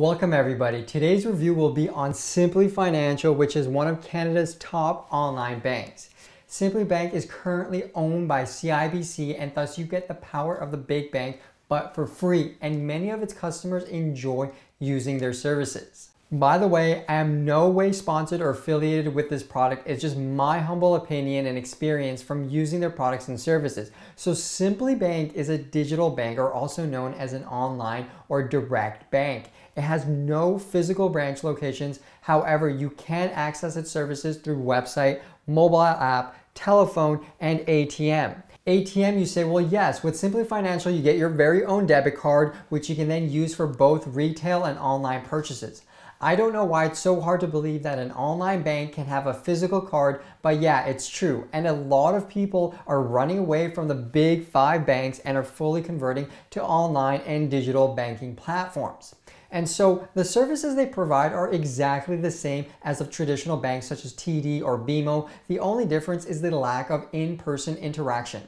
Welcome everybody. Today's review will be on Simply Financial, which is one of Canada's top online banks. Simply Bank is currently owned by CIBC and thus you get the power of the big bank but for free and many of its customers enjoy using their services. By the way, I am no way sponsored or affiliated with this product. It's just my humble opinion and experience from using their products and services. So Simply Bank is a digital bank or also known as an online or direct bank. It has no physical branch locations. However, you can access its services through website, mobile app, telephone, and ATM. ATM, you say, well, yes, with Simply Financial, you get your very own debit card, which you can then use for both retail and online purchases. I don't know why it's so hard to believe that an online bank can have a physical card, but yeah, it's true. And a lot of people are running away from the big five banks and are fully converting to online and digital banking platforms. And so the services they provide are exactly the same as of traditional banks such as TD or BMO. The only difference is the lack of in-person interaction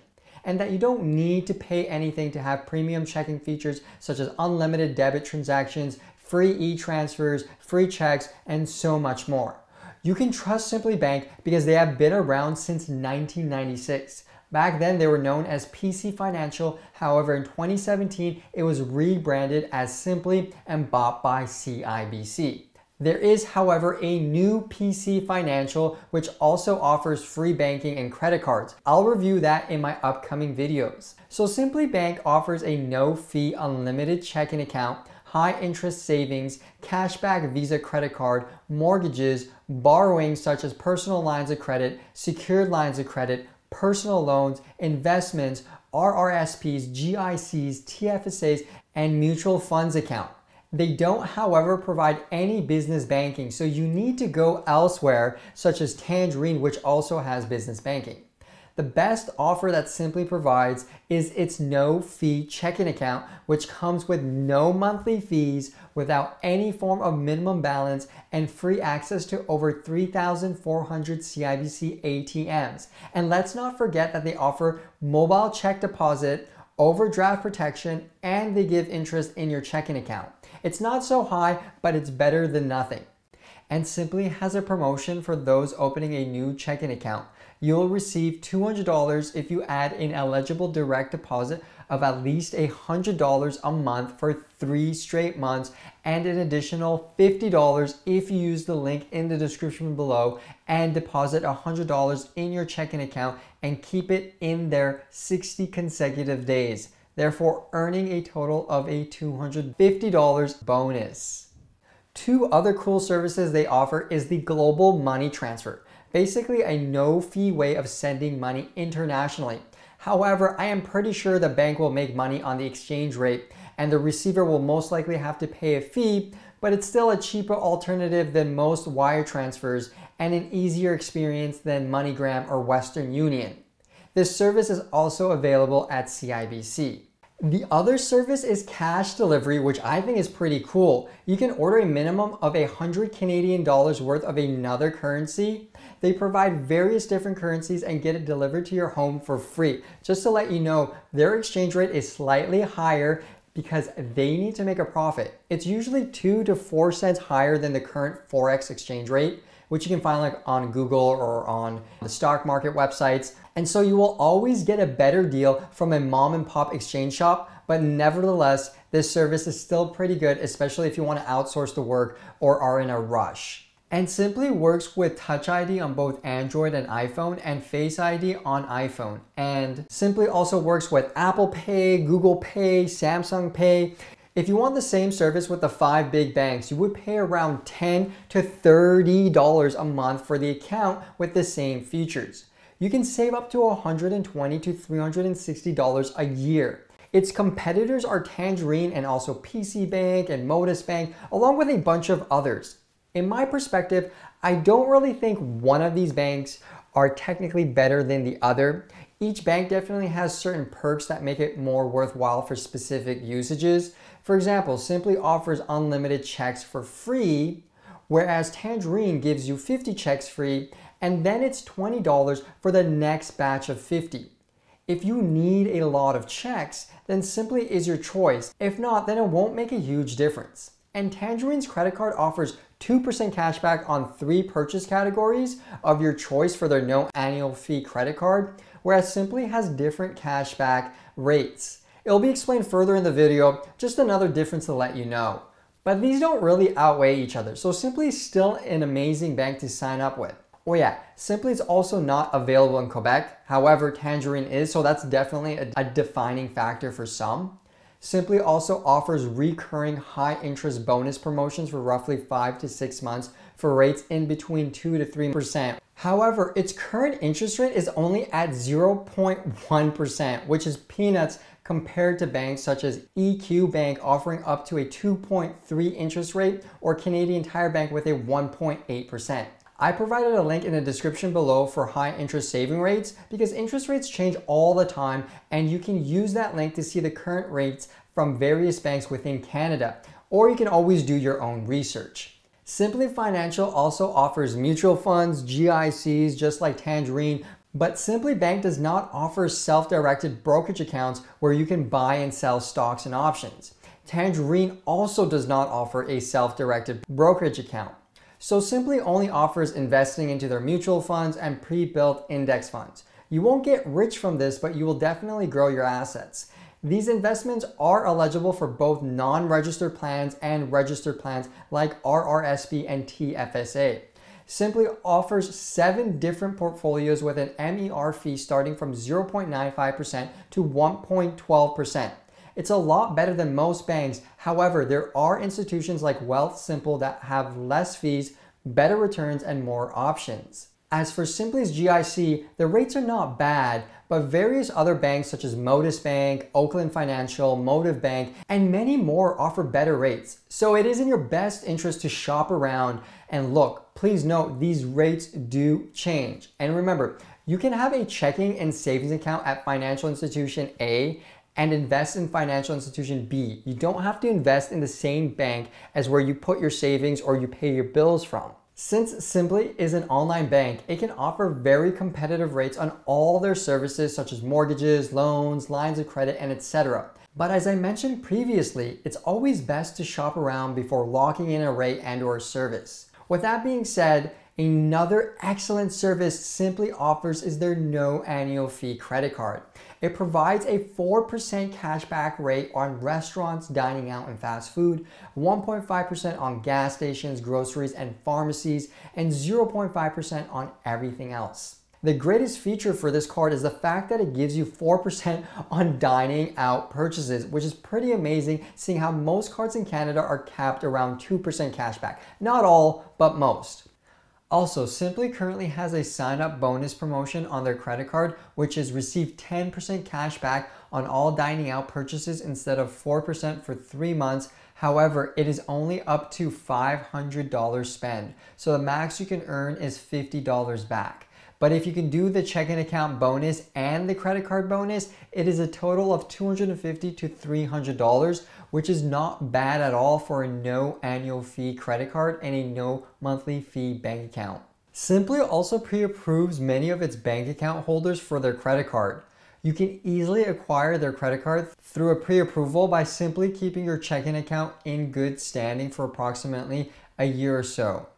and that you don't need to pay anything to have premium checking features such as unlimited debit transactions, free e-transfers, free checks, and so much more. You can trust Simply Bank because they have been around since 1996. Back then, they were known as PC Financial. However, in 2017, it was rebranded as Simply and bought by CIBC. There is, however, a new PC Financial which also offers free banking and credit cards. I'll review that in my upcoming videos. So Simply Bank offers a no-fee unlimited checking account, high interest savings, cashback Visa credit card, mortgages, borrowing such as personal lines of credit, secured lines of credit, personal loans, investments, RRSPs, GICs, TFSAs, and mutual funds account. They don't, however, provide any business banking, so you need to go elsewhere, such as Tangerine, which also has business banking. The best offer that Simply provides is its no fee checking account, which comes with no monthly fees without any form of minimum balance and free access to over 3,400 CIBC ATMs. And let's not forget that they offer mobile check deposit, overdraft protection, and they give interest in your checking account. It's not so high, but it's better than nothing and Simply has a promotion for those opening a new checking account you'll receive $200 if you add an eligible direct deposit of at least $100 a month for three straight months and an additional $50 if you use the link in the description below and deposit $100 in your checking account and keep it in there 60 consecutive days, therefore earning a total of a $250 bonus. Two other cool services they offer is the global money transfer basically a no fee way of sending money internationally. However, I am pretty sure the bank will make money on the exchange rate and the receiver will most likely have to pay a fee, but it's still a cheaper alternative than most wire transfers and an easier experience than MoneyGram or Western Union. This service is also available at CIBC. The other service is cash delivery, which I think is pretty cool. You can order a minimum of a hundred Canadian dollars worth of another currency. They provide various different currencies and get it delivered to your home for free. Just to let you know, their exchange rate is slightly higher because they need to make a profit. It's usually two to four cents higher than the current Forex exchange rate which you can find like on Google or on the stock market websites. And so you will always get a better deal from a mom and pop exchange shop, but nevertheless, this service is still pretty good, especially if you want to outsource the work or are in a rush and simply works with Touch ID on both Android and iPhone and Face ID on iPhone. And simply also works with Apple Pay, Google Pay, Samsung Pay. If you want the same service with the five big banks, you would pay around $10 to $30 a month for the account with the same features. You can save up to $120 to $360 a year. Its competitors are Tangerine and also PC Bank and Modus Bank, along with a bunch of others. In my perspective, I don't really think one of these banks are technically better than the other. Each bank definitely has certain perks that make it more worthwhile for specific usages. For example, Simply offers unlimited checks for free, whereas Tangerine gives you 50 checks free, and then it's $20 for the next batch of 50. If you need a lot of checks, then Simply is your choice. If not, then it won't make a huge difference. And Tangerine's credit card offers 2% cashback on three purchase categories of your choice for their no annual fee credit card, whereas Simply has different cashback rates. It'll be explained further in the video, just another difference to let you know. But these don't really outweigh each other, so Simply is still an amazing bank to sign up with. Oh yeah, Simply is also not available in Quebec. However, Tangerine is, so that's definitely a, a, defining factor for some. Simply also offers recurring high interest bonus promotions for roughly five to six months for rates in between two to 3%. However, its current interest rate is only at 0.1%, which is peanuts compared to banks such as EQ Bank offering up to a 2.3 interest rate or Canadian Tire Bank with a 1.8%. I provided a link in the description below for high interest saving rates because interest rates change all the time and you can use that link to see the current rates from various banks within Canada, or you can always do your own research. Simply Financial also offers mutual funds, GICs, just like Tangerine, but Simply Bank does not offer self-directed brokerage accounts where you can buy and sell stocks and options. Tangerine also does not offer a self-directed brokerage account. So Simply only offers investing into their mutual funds and pre-built index funds. You won't get rich from this, but you will definitely grow your assets. These investments are eligible for both non-registered plans and registered plans like RRSP and TFSA. Simply offers seven different portfolios with an MER fee starting from 0.95% to 1.12%. It's a lot better than most banks. However, there are institutions like Wealthsimple that have less fees, better returns, and more options. As for Simply's GIC, the rates are not bad, but various other banks such as Modus Bank, Oakland Financial, Motive Bank, and many more offer better rates. So it is in your best interest to shop around and look. Please note these rates do change. And remember, you can have a checking and savings account at financial institution A and invest in financial institution B. You don't have to invest in the same bank as where you put your savings or you pay your bills from. Since Simply is an online bank, it can offer very competitive rates on all their services such as mortgages, loans, lines of credit, and etc. But as I mentioned previously, it's always best to shop around before locking in a rate and or service. With that being said, Another excellent service Simply offers is their no annual fee credit card. It provides a 4% cashback rate on restaurants, dining out, and fast food, 1.5% on gas stations, groceries, and pharmacies, and 0.5% on everything else. The greatest feature for this card is the fact that it gives you 4% on dining out purchases, which is pretty amazing seeing how most cards in Canada are capped around 2% cashback. Not all, but most. Also, Simply currently has a sign-up bonus promotion on their credit card, which is receive 10% cash back on all dining out purchases instead of 4% for three months. However, it is only up to $500 spend, so the max you can earn is $50 back. But if you can do the check-in account bonus and the credit card bonus, it is a total of $250 to $300, which is not bad at all for a no annual fee credit card and a no monthly fee bank account. Simply also pre-approves many of its bank account holders for their credit card. You can easily acquire their credit card through a pre-approval by simply keeping your checking account in good standing for approximately a year or so.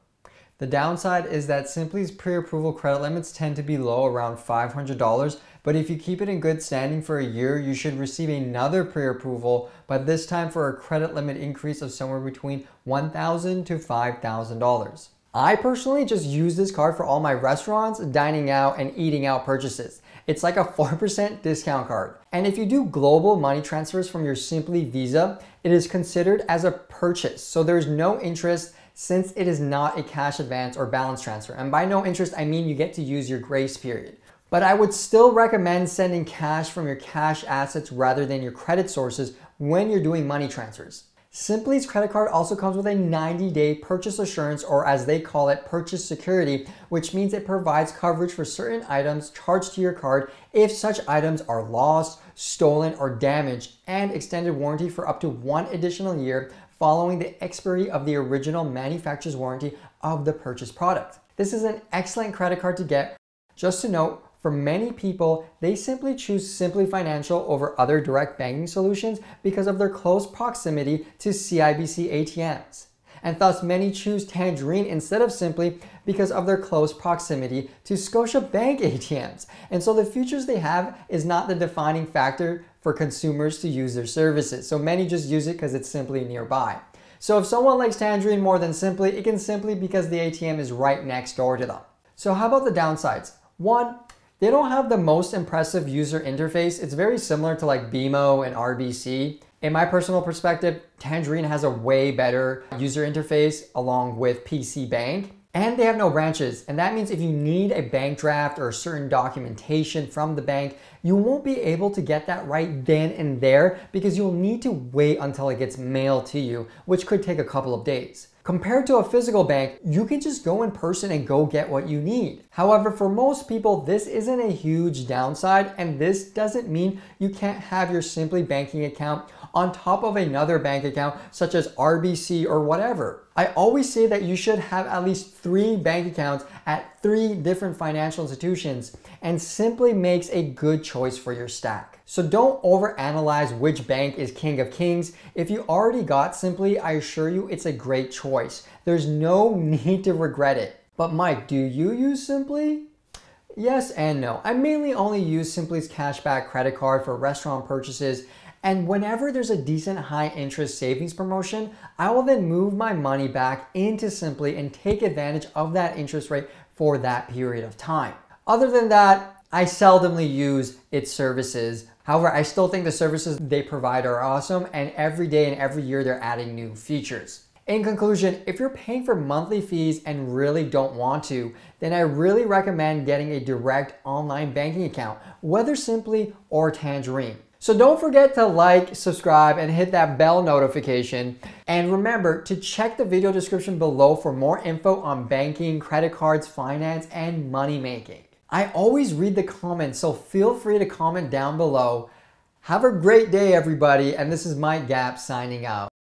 The downside is that Simply's pre-approval credit limits tend to be low around $500 but if you keep it in good standing for a year, you should receive another pre-approval, but this time for a credit limit increase of somewhere between $1,000 to $5,000. I personally just use this card for all my restaurants, dining out, and eating out purchases. It's like a 4% discount card. And if you do global money transfers from your Simply Visa, it is considered as a purchase. So there's no interest since it is not a cash advance or balance transfer. And by no interest, I mean you get to use your grace period but I would still recommend sending cash from your cash assets rather than your credit sources when you're doing money transfers. Simply's credit card also comes with a 90 day purchase assurance, or as they call it, purchase security, which means it provides coverage for certain items charged to your card if such items are lost, stolen, or damaged, and extended warranty for up to one additional year following the expiry of the original manufacturer's warranty of the purchased product. This is an excellent credit card to get. Just to note, for many people, they simply choose Simply Financial over other direct banking solutions because of their close proximity to CIBC ATMs. And thus, many choose Tangerine instead of Simply because of their close proximity to Scotiabank ATMs. And so, the features they have is not the defining factor for consumers to use their services. So, many just use it because it's simply nearby. So, if someone likes Tangerine more than Simply, it can simply because the ATM is right next door to them. So, how about the downsides? One, they don't have the most impressive user interface. It's very similar to like BMO and RBC. In my personal perspective, Tangerine has a way better user interface along with PC Bank. And they have no branches. And that means if you need a bank draft or certain documentation from the bank, you won't be able to get that right then and there because you'll need to wait until it gets mailed to you, which could take a couple of days. Compared to a physical bank, you can just go in person and go get what you need. However, for most people, this isn't a huge downside and this doesn't mean you can't have your Simply Banking account on top of another bank account such as RBC or whatever. I always say that you should have at least three bank accounts at three different financial institutions and simply makes a good choice for your stack. So don't overanalyze which bank is king of kings. If you already got Simply, I assure you it's a great choice. There's no need to regret it. But Mike, do you use Simply? Yes and no. I mainly only use Simply's cashback credit card for restaurant purchases and whenever there's a decent high interest savings promotion, I will then move my money back into Simply and take advantage of that interest rate for that period of time. Other than that, I seldomly use its services However, I still think the services they provide are awesome and every day and every year they're adding new features. In conclusion, if you're paying for monthly fees and really don't want to, then I really recommend getting a direct online banking account, whether Simply or Tangerine. So don't forget to like, subscribe, and hit that bell notification. And remember to check the video description below for more info on banking, credit cards, finance, and money making. I always read the comments, so feel free to comment down below. Have a great day, everybody, and this is Mike Gap signing out.